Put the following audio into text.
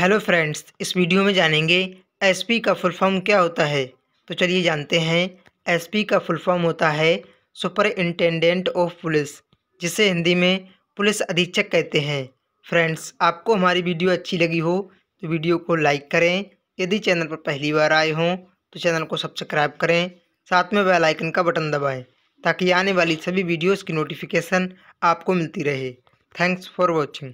hello friends इस video में जानेंगे एसपी का फुल फॉर्म क्या होता है तो चलिए जानते हैं एसपी का फुल फॉर्म होता है सुपरिंटेंडेंट ऑफ पुलिस जिसे हिंदी में पुलिस अधीक्षक कहते हैं फ्रेंड्स आपको हमारी वीडियो अच्छी लगी हो तो वीडियो को लाइक करें यदि चैनल पर पहली बार आए हों तो चैनल को सब्सक्राइब करें साथ में बेल आइकन का बटन दबाएं ताकि आने वाली सभी वीडियोस की नोटिफिकेशन आपको मिलती रहे थैंक्स फॉर वॉचिंग